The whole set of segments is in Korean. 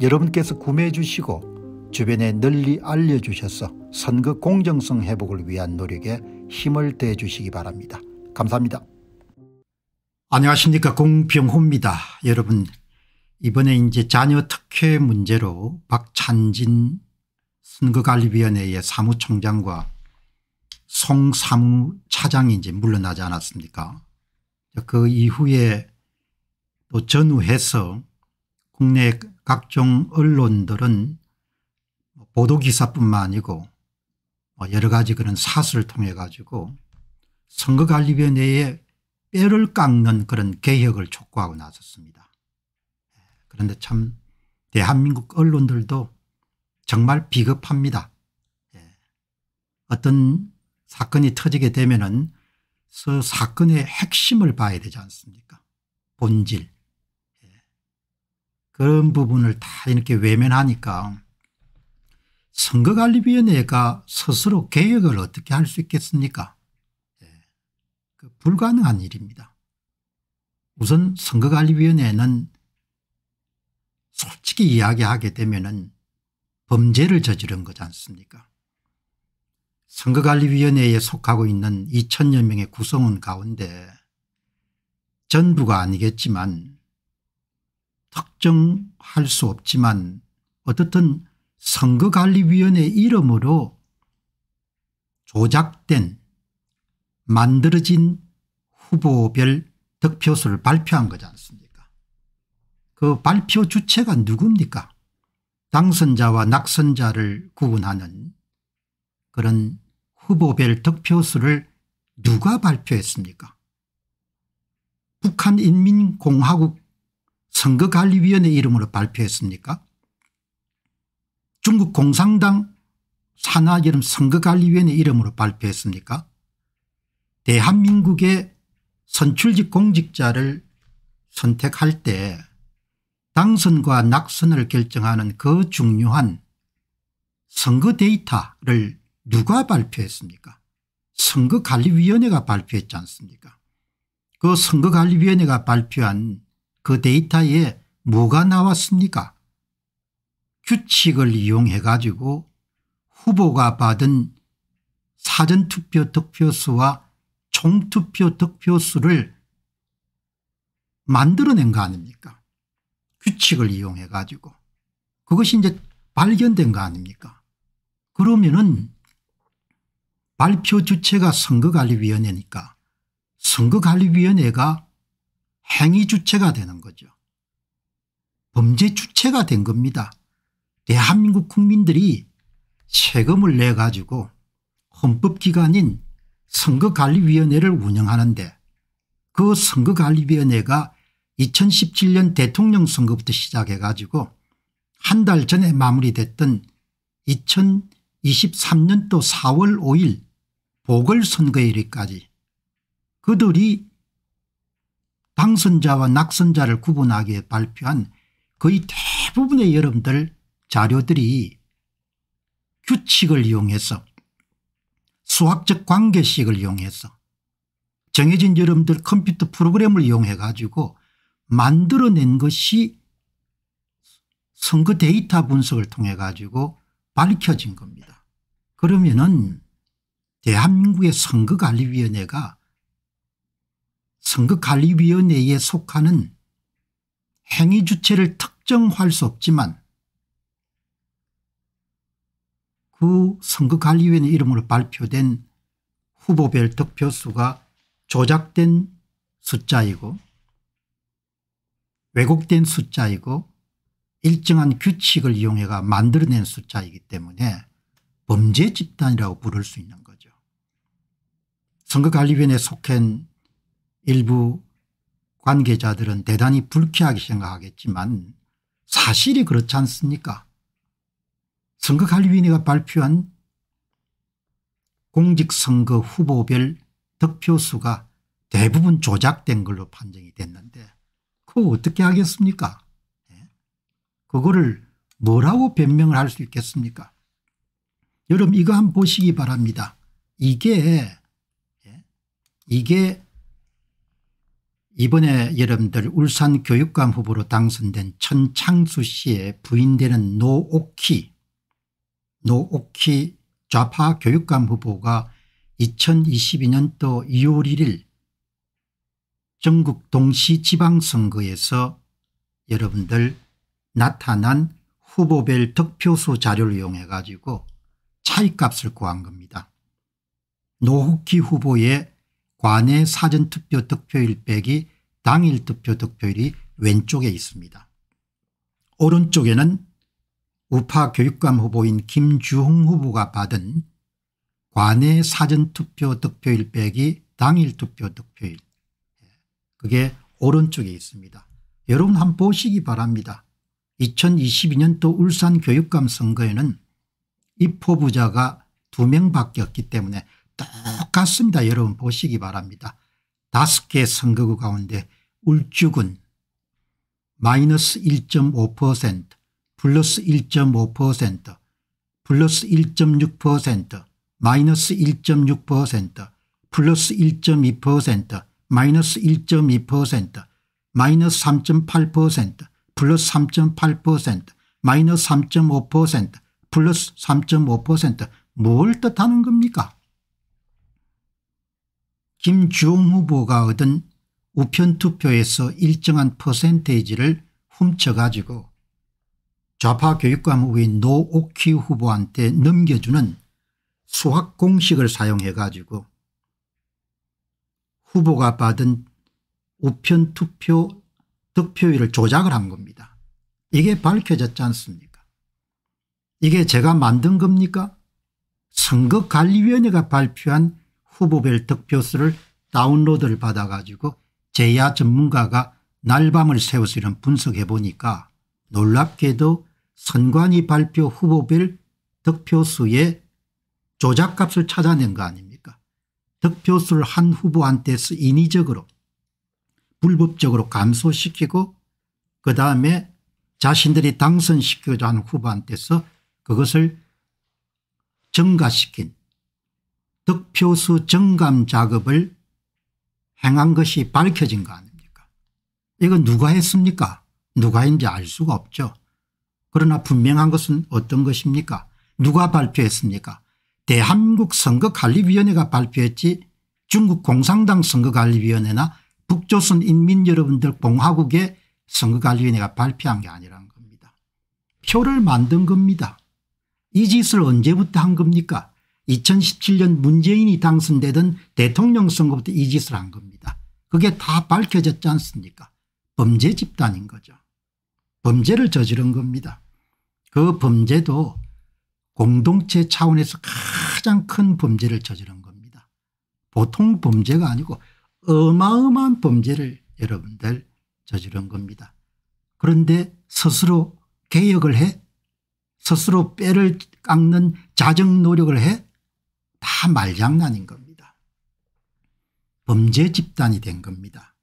여러분께서 구매해 주시고 주변에 널리 알려주셔서 선거 공정성 회복을 위한 노력에 힘을 대해 주시기 바랍니다. 감사합니다. 안녕하십니까 공병호입니다. 여러분 이번에 이제 자녀 특혜 문제로 박찬진 선거관리위원회의 사무총장과 송 사무차장이 이제 물러나지 않았습니까 그 이후에 또 전후해서 국내 각종 언론들은 뭐 보도기사뿐만 아니고 뭐 여러 가지 그런 사설을 통해 가지고 선거관리위원 회에 뼈를 깎는 그런 개혁을 촉구하고 나섰습니다. 그런데 참 대한민국 언론들도 정말 비겁합니다. 예. 어떤 사건이 터지게 되면 은그 사건의 핵심을 봐야 되지 않습니까 본질 그런 부분을 다 이렇게 외면하니까 선거관리위원회가 스스로 개혁을 어떻게 할 수 있겠습니까 네. 그 불가능한 일입니다. 우선 선거관리위원회는 솔직히 이야기하게 되면 은 범죄를 저지른 거지 않습니까 선거관리위원회에 속하고 있는 2천여 명의 구성원 가운데 전부가 아니겠지만 확정할 수 없지만 어떻든 선거관리위원회 이름으로 조작된 만들어진 후보별 득표수를 발표한 거지 않습니까 그 발표 주체가 누굽니까 당선자와 낙선자를 구분하는 그런 후보별 득표수를 누가 발표했습니까 북한인민공화국 선거관리위원회 이름으로 발표했습니까 중국 공산당 산하 이름 선거관리위원회 이름으로 발표했습니까 대한민국의 선출직 공직자를 선택할 때 당선과 낙선을 결정하는 그 중요한 선거 데이터를 누가 발표했습니까 선거관리위원회가 발표했지 않습니까 그 선거관리위원회가 발표한 그 데이터에 뭐가 나왔습니까? 규칙을 이용해 가지고 후보가 받은 사전투표 득표수와 총투표 득표수를 만들어낸 거 아닙니까 규칙을 이용해 가지고 그것이 이제 발견된 거 아닙니까 그러면은 발표 주체가 선거관리위원회니까 선거관리위원회가 행위 주체가 되는 거죠. 범죄 주체가 된 겁니다. 대한민국 국민들이 세금을 내 가지고 헌법기관인 선거관리위원회를 운영하는데 그 선거관리위원회가 2017년 대통령 선거부터 시작해 가지고 한 달 전에 마무리됐던 2023년도 4월 5일 보궐선거일까지 그들이 당선자와 낙선자를 구분하기에 발표한 거의 대부분의 여러분들 자료들이 규칙을 이용해서 수학적 관계식을 이용해서 정해진 여러분들 컴퓨터 프로그램을 이용해 가지고 만들어낸 것이 선거 데이터 분석을 통해 가지고 밝혀진 겁니다. 그러면은 대한민국의 선거관리위원회가 선거관리위원회에 속하는 행위 주체를 특정할 수 없지만 그 선거관리위원회 이름으로 발표된 후보별 득표수가 조작된 숫자이고 왜곡된 숫자이고 일정한 규칙을 이용해가 만들어낸 숫자이기 때문에 범죄 집단이라고 부를 수 있는 거죠. 선거관리위원회에 속한 일부 관계자들은 대단히 불쾌하게 생각하겠지만 사실이 그렇지 않습니까 선거관리위원회가 발표한 공직선거 후보별 득표수가 대부분 조작된 걸로 판정이 됐는데 그거 어떻게 하겠습니까 예? 그거를 뭐라고 변명을 할 수 있겠습니까 여러분 이거 한번 보시기 바랍니다 이게 예? 이게 이번에 여러분들 울산 교육감 후보로 당선된 천창수 씨의 부인되는 노오키노오키 좌파 교육감 후보가 2022년도 2월 1일 전국 동시 지방선거에서 여러분들 나타난 후보별 득표수 자료를 이용해 가지고 차이값을 구한 겁니다. 노후키 후보의 관의 사전투표 득표율 빼기 당일 투표 득표율이 왼쪽에 있습니다. 오른쪽에는 우파 교육감 후보인 김주홍 후보가 받은 관의 사전투표 득표율 빼기 당일 투표 득표율 그게 오른쪽에 있습니다. 여러분 한번 보시기 바랍니다. 2022년도 울산교육감 선거에는 입후보자가 2명 밖에 없기 때문에 똑같습니다. 여러분 보시기 바랍니다. 다섯 개 선거구 가운데 울주군 마이너스 1.5% 플러스 1.5% 플러스 1.6% 마이너스 1.6% 플러스 1.2% 마이너스 1.2% 마이너스 3.8% 플러스 3.8% 마이너스 3.5% 플러스 3.5%뭘 뜻하는 겁니까 김주홍 후보가 얻은 우편투표에서 일정한 퍼센테이지를 훔쳐가지고 좌파 교육감 후보인 노오키 후보한테 넘겨주는 수학 공식을 사용해가지고 후보가 받은 우편투표 득표율을 조작을 한 겁니다. 이게 밝혀졌지 않습니까 이게 제가 만든 겁니까 선거관리위원회가 발표한 후보별 득표수를 다운로드를 받아가지고 제야 전문가가 날밤을 세워서 이런 분석해 보니까 놀랍게도 선관위 발표 후보별 득표수의 조작값을 찾아낸 거 아닙니까 득표수를 한 후보한테 서 인위적으로 불법적으로 감소시키고 그다음에 자신들이 당선시키고자 하는 후보한테서 그것을 증가시킨 표수 정감 작업을 행한 것이 밝혀진 거 아닙니까 이건 누가 했습니까 누가인지 알 수가 없죠. 그러나 분명한 것은 어떤 것입니까 누가 발표했습니까 대한민국 선거관리위원회가 발표했지 중국 공산당 선거관리위원회나 북조선 인민 여러분들 공화국의 선거관리위원회가 발표한 게 아니라는 겁니다. 표를 만든 겁니다. 이 짓을 언제부터 한 겁니까 2017년 문재인이 당선되던 대통령 선거부터 이 짓을 한 겁니다. 그게 다 밝혀졌지 않습니까 범죄 집단인 거죠. 범죄를 저지른 겁니다. 그 범죄도 공동체 차원에서 가장 큰 범죄를 저지른 겁니다. 보통 범죄가 아니고 어마어마한 범죄를 여러분들 저지른 겁니다. 그런데 스스로 개혁을 해 스스로 뼈를 깎는 자정 노력을 해다 말장난인 겁니다. 범죄 집단이 된 겁니다.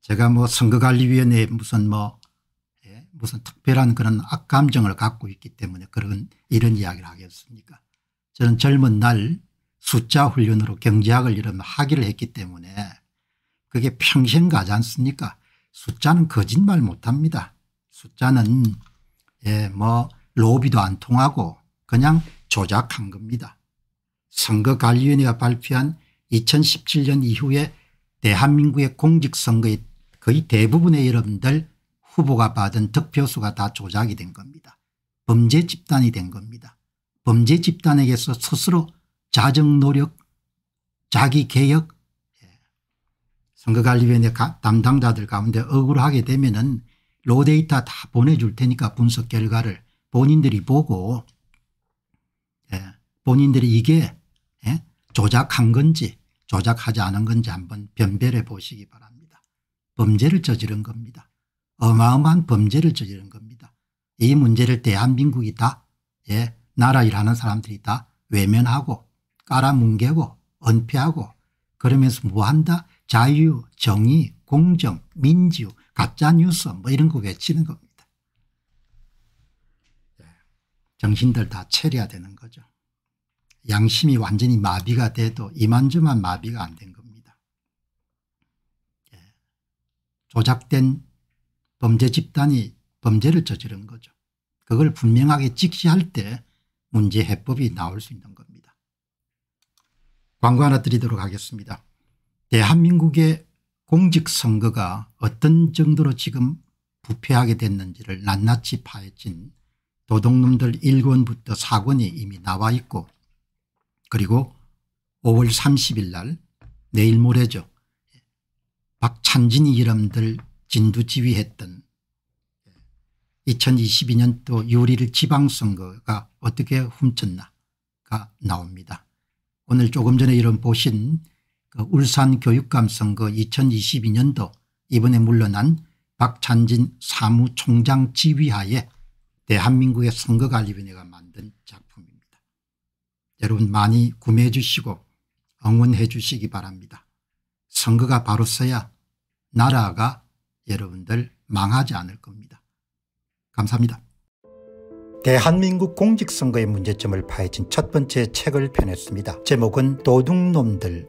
제가 뭐 선거관리위원회 무슨 뭐 예? 무슨 특별한 그런 악감정을 갖고 있기 때문에 그런 이런 이야기를 하겠습니까 저는 젊은 날 숫자 훈련으로 경제학을 이런 학위를 했기 때문에 그게 평생 가지 않습니까 숫자는 거짓말 못합니다. 숫자는 예, 뭐 로비도 안 통하고 그냥 조작한 겁니다. 선거관리위원회가 발표한 2017년 이후에 대한민국의 공직선거의 거의 대부분의 여러분들 후보가 받은 득표수가 다 조작이 된 겁니다. 범죄 집단이 된 겁니다. 범죄 집단에게서 스스로 자정 노력, 자기 개혁, 예. 선거관리위원회 담당자들 가운데 억울하게 되면은 로데이터 다 보내줄 테니까 분석 결과를 본인들이 보고 예. 본인들이 이게 예? 조작한 건지 조작하지 않은 건지 한번 변별해 보시기 바랍니다. 범죄를 저지른 겁니다. 어마어마한 범죄를 저지른 겁니다. 이 문제를 대한민국이 다 예, 나라 일하는 사람들이 다 외면하고 깔아뭉개고 은폐하고 그러면서 뭐한다? 자유, 정의, 공정, 민주, 가짜뉴스 뭐 이런 거 외치는 겁니다. 예. 정신들 다 체려야 되는 거죠. 양심이 완전히 마비가 돼도 이만저만 마비가 안 된 겁니다. 예. 조작된 범죄 집단이 범죄를 저지른 거죠. 그걸 분명하게 직시할 때 문제 해법이 나올 수 있는 겁니다. 광고 하나 드리도록 하겠습니다. 대한민국의 공직선거가 어떤 정도로 지금 부패하게 됐는지를 낱낱이 파헤친 도둑놈들 1권부터 4권이 이미 나와 있고 그리고 5월 30일 날 내일 모레죠. 박찬진이 이름들 진두지휘했던 2022년도 유리를 지방선거가 어떻게 훔쳤나가 나옵니다. 오늘 조금 전에 여러분 보신 그 울산교육감 선거 2022년도 이번에 물러난 박찬진 사무총장 지휘하에 대한민국의 선거관리위원회가 만든 작품입니다. 여러분 많이 구매해 주시고 응원해 주시기 바랍니다. 선거가 바로 서야 나라가 여러분들 망하지 않을 겁니다. 감사합니다. 대한민국 공직선거의 문제점을 파헤친 첫 번째 책을 펴냈습니다. 제목은 도둑놈들